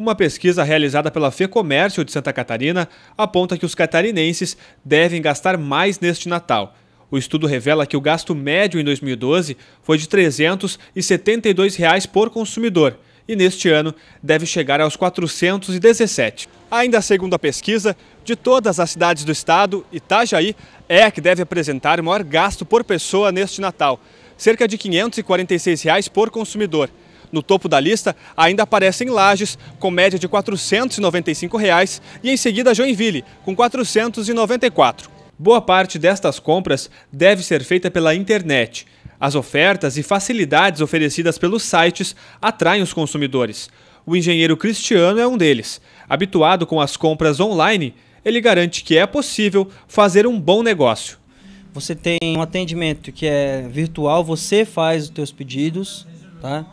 Uma pesquisa realizada pela FEComércio de Santa Catarina aponta que os catarinenses devem gastar mais neste Natal. O estudo revela que o gasto médio em 2012 foi de R$ 372 reais por consumidor e neste ano deve chegar aos 417. Ainda segundo a pesquisa, de todas as cidades do estado, Itajaí é a que deve apresentar o maior gasto por pessoa neste Natal, cerca de R$ 546 reais por consumidor. No topo da lista ainda aparecem Lages, com média de R$ 495, reais, e em seguida Joinville, com R$ 494. Boa parte destas compras deve ser feita pela internet. As ofertas e facilidades oferecidas pelos sites atraem os consumidores. O engenheiro Cristiano é um deles. Habituado com as compras online, ele garante que é possível fazer um bom negócio. Você tem um atendimento que é virtual, você faz os seus pedidos, tá?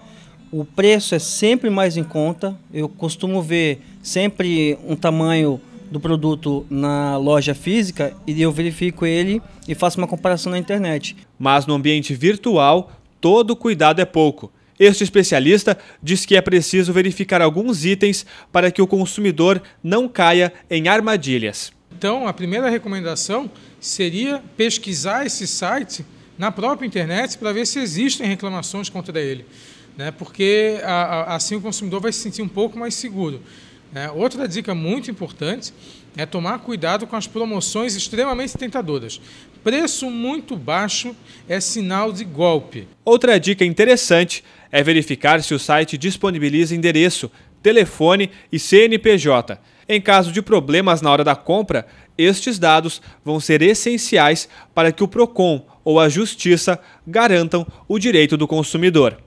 o preço é sempre mais em conta. Eu costumo ver sempre um tamanho do produto na loja física e eu verifico ele e faço uma comparação na internet. Mas no ambiente virtual, todo cuidado é pouco. Este especialista diz que é preciso verificar alguns itens para que o consumidor não caia em armadilhas. Então, a primeira recomendação seria pesquisar esse site na própria internet para ver se existem reclamações contra ele né? porque a, a, assim o consumidor vai se sentir um pouco mais seguro. Né? Outra dica muito importante é tomar cuidado com as promoções extremamente tentadoras. Preço muito baixo é sinal de golpe. Outra dica interessante é verificar se o site disponibiliza endereço, telefone e CNPJ. Em caso de problemas na hora da compra, estes dados vão ser essenciais para que o Procon ou a Justiça garantam o direito do consumidor.